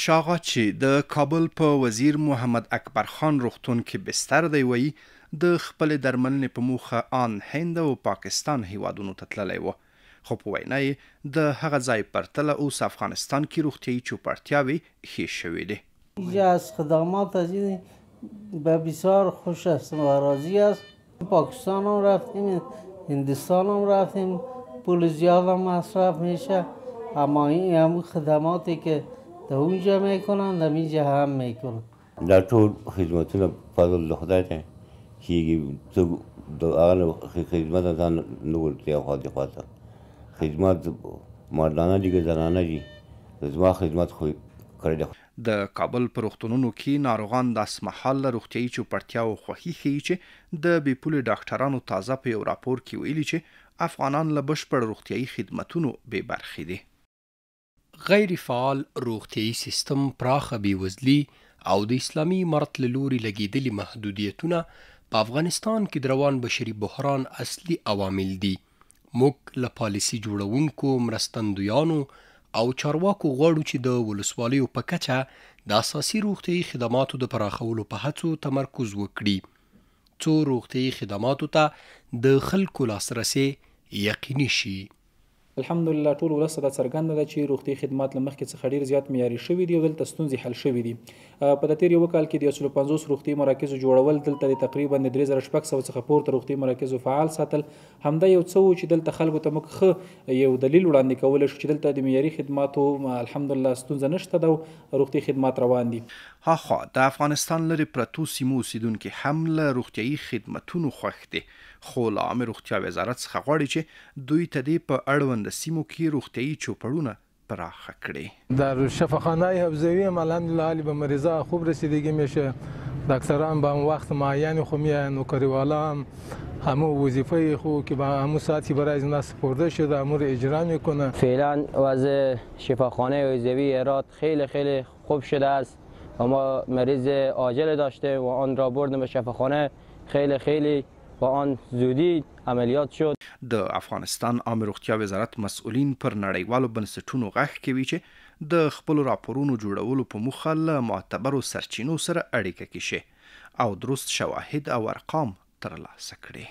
شاغا چې د کابل په وزیر محمد اکبر خان روغتون کې بستر دی وی د خپل درملنې په موخه آن هند او پاکستان هیوادونو ته تللی و خو په وینا یې د هغه ځای پرتله اوس افغانستان کې روغتیايي چوپړتیاوې ښې شوې دي یا از خدمات عزیزی به بسیار خوش است و راضی است پاکستان هم رفتیم هندستان هم رفتیم پول زیاد هم مصرف میشه اما این هم خدماتی که د اون جمع کنن و می هم میکنن در ټول خدمتونه فضل د خدای ته کیږي ته د هغه خدمت ځان نه ورته خو دې خواته خدمت مردانه دي زنانه دي زما خدمت خو کړی د کابل پروختونونو کې ناروغان د اسمحال روغتيایي چوپړتیا او خوخي خي چې د بي پولي ډاکټرانو تازه په یو راپور کې ویلي چې افغانان له بشپړ روغتيایي خدماتو به برخې دي غیر فعال روغتيي سیستم پراخه بیوزلي او د اسلامي امارت لوري لګیدلي محدودیتونه په افغانستان کې د روان بشري بحران اصلي عوامل دي موږ له پالیسی جوړونکو مرستندویانو او چارواکو غواړو چې د ولسوالیو په کچه د اساسي روغتيي خدماتو د پراخولو په هڅو تمرکز وکړي څو روغتيي خدماتو ته د خلکو لاسرسي یقیني شي الحمدلله ټول ولس د څرګند ده چې روغتي خدمات لمخ کې څخه ډیر زیات معیاري شوې دي او دلته ستونزې حل شوې دي په تیر یو کال کې د 150 روغتي مراکز جوړول دلته تقریبا 3600 څخه پورته روغتي مراکز فعال ساتل همدا یو څو چې دلته خلکو ته مخ یو دلیل وړاندې کول شو چې دلته د معیاري خدماتو الحمدلله ستونزې نشته د روغتي خدمات روان دي ها خو د افغانستان لري پرتو سیمو سیدونکو حمله روغتي خدماتونو خوښ دي خو لامر روغتي وزارت څخه غواړي چې دوی ته د په اړوند څرګند سیمو کې روغتيي چوپړونه پراخه کړي در شفاخانه حفظوی هم الحمدلله علی به مریضا خوب رسیدگی میشه دکتران به وقت معین خو میان نوکری والا هم همو وظیفه خو که به همو ساعتی برای از ناس سپرده شده همو رو اجرا میکنه فعلا وضع شفاخانه حفظوی هرات خیلی خیلی خوب شده است و ما مریض عاجل داشته و آن را بردیم به شفاخانه خیلی خیلی با آن زودی عملیات شد د افغانستان عام روغتیا وزارت مسؤلین پر نړیوالو بنسټونو غږ کوي چې د خپل راپورونو جوړولو په موخه له معتبرو سرچینو سره اړیکه کې شي او درست شواهد او ارقام ترلاسه کړي